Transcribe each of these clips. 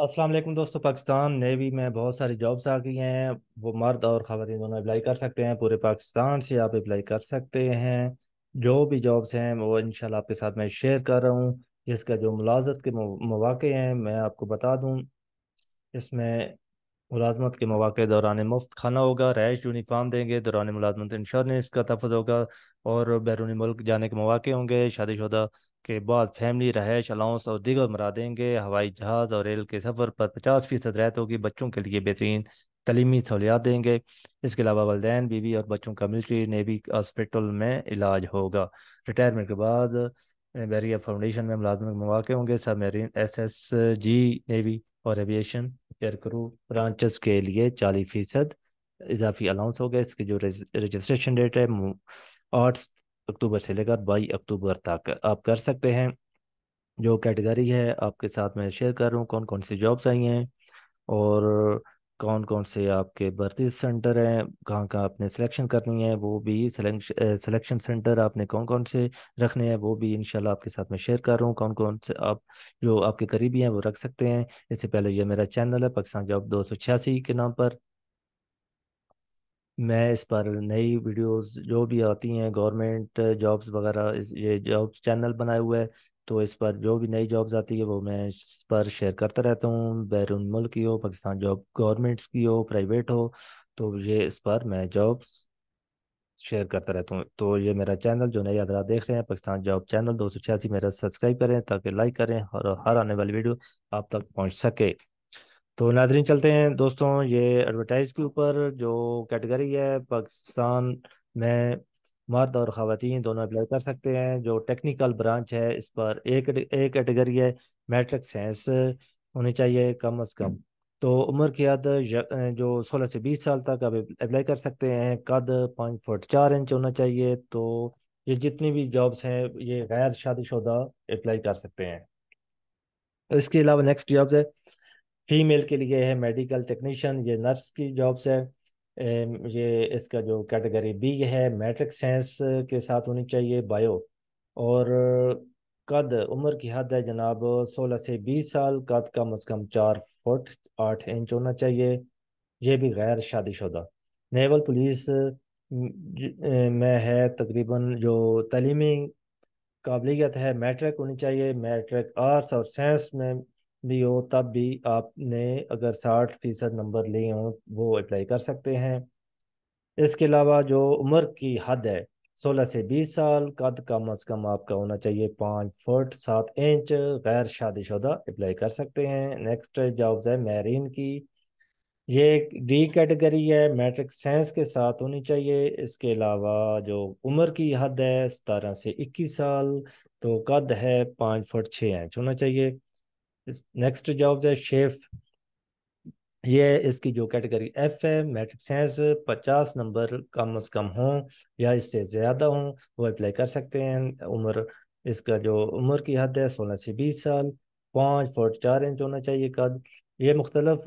अस्सलाम वालेकुम दोस्तों पाकिस्तान नेवी में बहुत सारी जॉब्स आ गई हैं वो मर्द और ख़वान दोनों अप्लाई कर सकते हैं पूरे पाकिस्तान से आप अप्लाई कर सकते हैं जो भी जॉब्स हैं वो इंशाल्लाह आपके साथ मैं शेयर कर रहा हूँ जिसका जो मुलाजत के मौाक़े हैं मैं आपको बता दूँ इसमें मुलाजमत के मौाक़ दौरान मुफ्त खाना होगा रहायश यूनिफाम देंगे दौरान मुलाजमत इंश्योरेंस का तहफ़ होगा और बैरूनी मुल्क जाने के मौाक़े होंगे शादी शुदा के बाद फैमिली रहायश अलाउंस और दीगर मरा देंगे हवाई जहाज़ और रेल के सफ़र पर पचास फ़ीसद रहत होगी बच्चों के लिए बेहतरीन तलीमी सहूलियात देंगे इसके अलावा वालदेन बीवी और बच्चों का मिलिट्री नेवी हॉस्पिटल में इलाज होगा रिटायरमेंट के बाद बैरिया फाउंडेशन में मुलाजमत के मौक़े होंगे सब मेरी एस एस जी नेवी और एविएशन करो ब्रांचेस के लिए चालीस फीसद इजाफी अलाउंस हो गया इसके जो रजिस्ट्रेशन डेट है आठ अक्टूबर से लेकर बाईस अक्टूबर तक आप कर सकते हैं जो कैटेगरी है आपके साथ मैं शेयर कर रहा हूँ कौन कौन सी जॉब्स आई हैं और कौन कौन से आपके भर्ती सेंटर हैं कहाँ कहाँ आपने सिलेक्शन करनी है वो भी सिलेक्शन सेंटर आपने कौन कौन से रखने हैं वो भी इनशाला आपके साथ में शेयर कर रहा हूँ कौन कौन से आप जो आपके करीबी हैं वो रख सकते हैं इससे पहले ये मेरा चैनल है पाकिस्तान जॉब दो सौ छियासी के नाम पर मैं इस पर नई वीडियोस जो भी आती हैं गवर्नमेंट जॉब्स वगैरह इस ये जॉब्स चैनल बनाए हुए है तो इस पर जो भी नई जॉब्स आती है वो मैं इस पर शेयर करता रहता हूँ बैरून मुल्क की हो पाकिस्तान जॉब गवर्नमेंट्स की हो प्राइवेट हो तो ये इस पर मैं जॉब्स शेयर करता रहता हूँ तो ये मेरा चैनल जो नए हजरा देख रहे हैं पाकिस्तान जॉब चैनल दो सौ छियासी मेरा सब्सक्राइब करें ताकि लाइक करें और हर आने वाली वीडियो आप तक पहुँच सके तो नाजरीन चलते हैं दोस्तों ये एडवर्टाइज के ऊपर जो कैटेगरी है पाकिस्तान में मर्द और खातन दोनों अप्लाई कर सकते हैं जो टेक्निकल ब्रांच है इस पर एक एक कैटेगरी है मैट्रिक साइंस होनी चाहिए कम अज़ कम तो उम्र की हद जो सोलह से बीस साल तक आप अप्लाई कर सकते हैं कद पाँच फुट चार इंच होना चाहिए तो ये जितनी भी जॉब्स हैं ये गैर शादीशुदा अप्लाई कर सकते हैं इसके अलावा नेक्स्ट जॉब्स है फीमेल के लिए है मेडिकल टेक्नीशियन ये नर्स की जॉब्स है ये इसका जो कैटेगरी बी है मैट्रिक साइंस के साथ होनी चाहिए बायो और कद उम्र की हद है जनाब 16 से 20 साल कद कम अज़ कम चार फुट आठ इंच होना चाहिए ये भी गैर शादीशुदा नेवल पुलिस में है तकरीबन जो तलीमी काबिलियत है मैट्रिक होनी चाहिए मैट्रिक आर्ट्स और साइंस में भी हो तब भी आपने अगर साठ फीसद नंबर लिए हों वो अप्लाई कर सकते हैं इसके अलावा जो उम्र की हद है सोलह से बीस साल कद कम अज़ कम आपका होना चाहिए पाँच फुट सात इंच गैर शादीशुदा अप्लाई कर सकते हैं नेक्स्ट जॉब्स है मेरीन की ये एक डी कैटेगरी है मैट्रिक साइंस के साथ होनी चाहिए इसके अलावा जो उम्र की हद है सतारह से इक्कीस साल तो कद है पाँच फुट छः इंच होना चाहिए नेक्स्ट जॉब है शेफ ये इसकी जो कैटेगरी एफ है मैट्रिक साइंस पचास नंबर कम अज कम हो या इससे ज़्यादा हो वो अप्लाई कर सकते हैं उम्र इसका जो उम्र की हद है सोलह से बीस साल पाँच फुट चार इंच होना चाहिए कद ये मुख्तलफ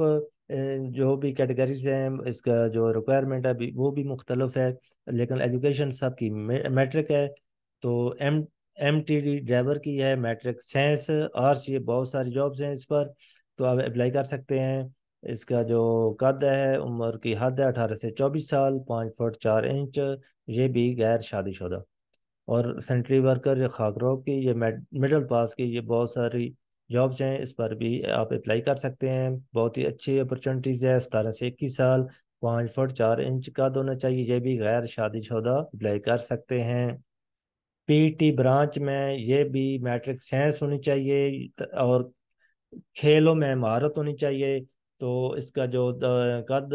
जो भी कैटेगरीज हैं इसका जो रिक्वायरमेंट है वो भी मुख्तलफ है लेकिन एजुकेशन सबकी मैट्रिक है तो एम एम ड्राइवर की है मैट्रिक साइंस आर्ट्स ये बहुत सारी जॉब्स हैं इस पर तो आप अप्लाई कर सकते हैं इसका जो कद है उम्र की हद है अठारह से चौबीस साल पाँच फुट चार इंच ये भी गैर शादीशुदा और सेंट्री वर्कर या खाकरों की ये मिडल पास की ये बहुत सारी जॉब्स हैं इस पर भी आप अप्लाई कर सकते हैं बहुत ही अच्छी अपॉर्चुनिटीज़ है सतारह से इक्कीस साल पाँच फुट चार इंच का दोनों चाहिए ये भी गैर शादीशुदा अप्लाई कर सकते हैं पीटी ब्रांच में ये भी मैट्रिक साइंस होनी चाहिए और खेलों में महारत होनी चाहिए तो इसका जो कद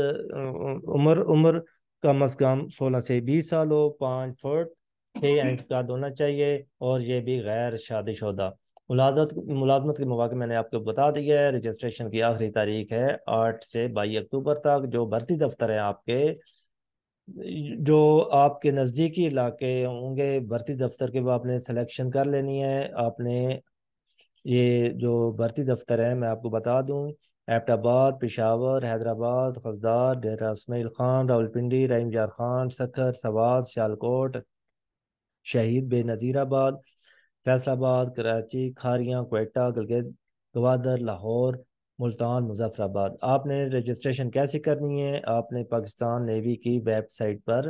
उम्र उम्र कम अज कम सोलह से बीस साल हो पाँच फुट छः इंच का होना चाहिए और ये भी गैर शादीशुदा मुलाजत मुलाजमत के मौाक मैंने आपको बता दिया है रजिस्ट्रेशन की आखिरी तारीख है आठ से बाईस अक्टूबर तक जो भर्ती दफ्तर है आपके जो आपके नज़दीकी इलाके होंगे भर्ती दफ्तर के वो आपने सिलेक्शन कर लेनी है आपने ये जो भर्ती दफ्तर है मैं आपको बता दूँ एबटाबाद पिशावर हैदराबाद खजदार डेरा इसमाइल खान रावलपिंडी रहीम जार खान सखर सवाद शालकोट शहीद बेनज़ीराबाद फैसलाबाद कराची खारियाँ कोयटा गलगत गवादर लाहौर मुल्तान मुजफ़राबाद आपने रजिस्ट्रेशन कैसे करनी है आपने पाकिस्तान नेवी की वेबसाइट पर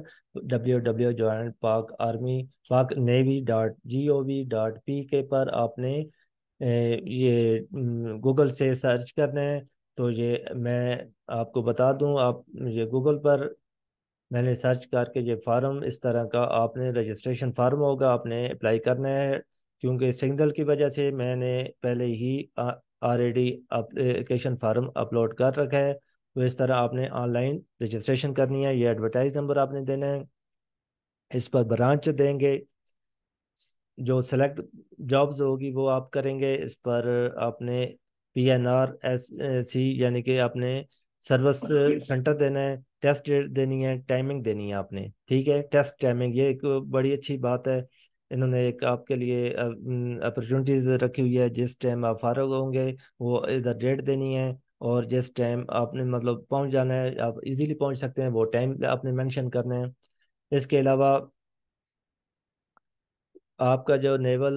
W W join Pak army Pak navy dot G O V dot P K पर आपने ये गूगल से सर्च करना है तो ये मैं आपको बता दूं आप ये गूगल पर मैंने सर्च करके ये फार्म इस तरह का आपने रजिस्ट्रेशन फार्म होगा आपने अप्लाई करना है क्योंकि सिग्नल की वजह से मैंने पहले ही ऑलरेडी एप्लीकेशन फार्म अपलोड कर रखा है तो इस तरह आपने ऑनलाइन रजिस्ट्रेशन करनी है ये एडवर्टाइज नंबर आपने देना है इस पर ब्रांच देंगे जो सेलेक्ट जॉब्स होगी वो आप करेंगे इस पर आपने P N R S C यानी कि आपने सर्विस सेंटर देना है टेस्ट देनी है टाइमिंग देनी है आपने ठीक है टेस्ट टाइमिंग ये एक बड़ी अच्छी बात है इन्होंने एक आपके लिए अपॉर्चुनिटीज रखी हुई है जिस टाइम आप फारग होंगे वो इधर डेट देनी है और जिस टाइम आपने मतलब पहुंच जाना है आप इजीली पहुंच सकते हैं वो टाइम आपने मेंशन करना है इसके अलावा आपका जो नेवल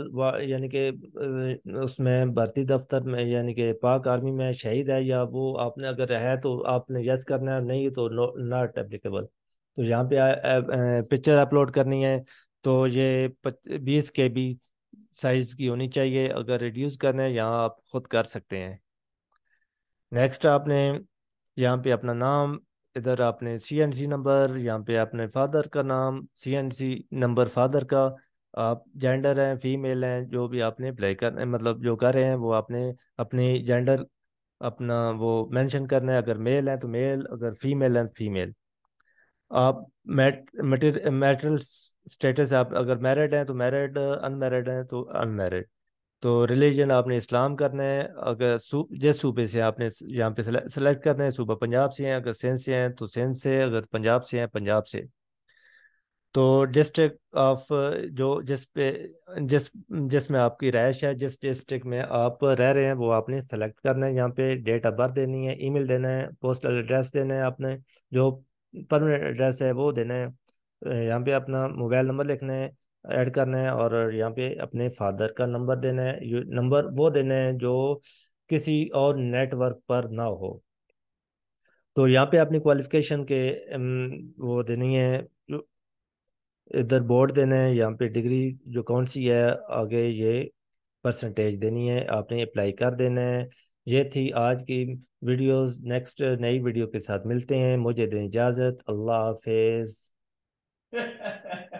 यानी कि उसमें भर्ती दफ्तर में यानी कि पाक आर्मी में शहीद है या वो आपने अगर है तो आपने यस करना है नहीं तो नॉट एप्लीकेबल तो यहाँ पे पिक्चर अपलोड करनी है तो ये बीस के बी साइज की होनी चाहिए अगर रिड्यूस करना है यहाँ आप खुद कर सकते हैं नेक्स्ट आपने यहाँ पे अपना नाम इधर आपने सी एन सी नंबर यहाँ पे आपने फादर का नाम C N C number father का आप जेंडर हैं फीमेल हैं जो भी आपने अप्लाई कर मतलब जो कर रहे हैं वो आपने अपने जेंडर अपना वो मेंशन करना है अगर मेल है तो मेल अगर फीमेल है तो फीमेल आप मैरिटल स्टेटस आप अगर मैरिड हैं तो मैरिड अनमैरिड हैं तो अनमैरिड तो रिलीजन आपने इस्लाम करना है अगर सूब जिस सूबे से आपने यहाँ पे सेलेक्ट करना है सूबा पंजाब से हैं अगर सिंध से हैं तो सिंध से अगर पंजाब से हैं पंजाब से तो डिस्ट्रिक्ट ऑफ जो जिस पे जिस जिसमें आपकी रहायश है जिस डिस्ट्रिक्ट में आप रह रहे हैं वो आपने सेलेक्ट करना है यहाँ पे डेट ऑफ बर्थ देनी है ईमेल देना है पोस्टल एड्रेस देना है आपने जो परमानेंट एड्रेस है वो देना है यहाँ पे अपना मोबाइल नंबर लिखना है ऐड करना है और यहाँ पे अपने फादर का नंबर देना है नंबर वो देना है जो किसी और नेटवर्क पर ना हो तो यहाँ पे अपनी क्वालिफिकेशन के वो देनी है इधर बोर्ड देना है यहाँ पे डिग्री जो कौन सी है आगे ये परसेंटेज देनी है आपने अप्लाई कर देना है ये थी आज की वीडियोस नेक्स्ट नई वीडियो के साथ मिलते हैं मुझे दें इजाज़त अल्लाह हाफिज़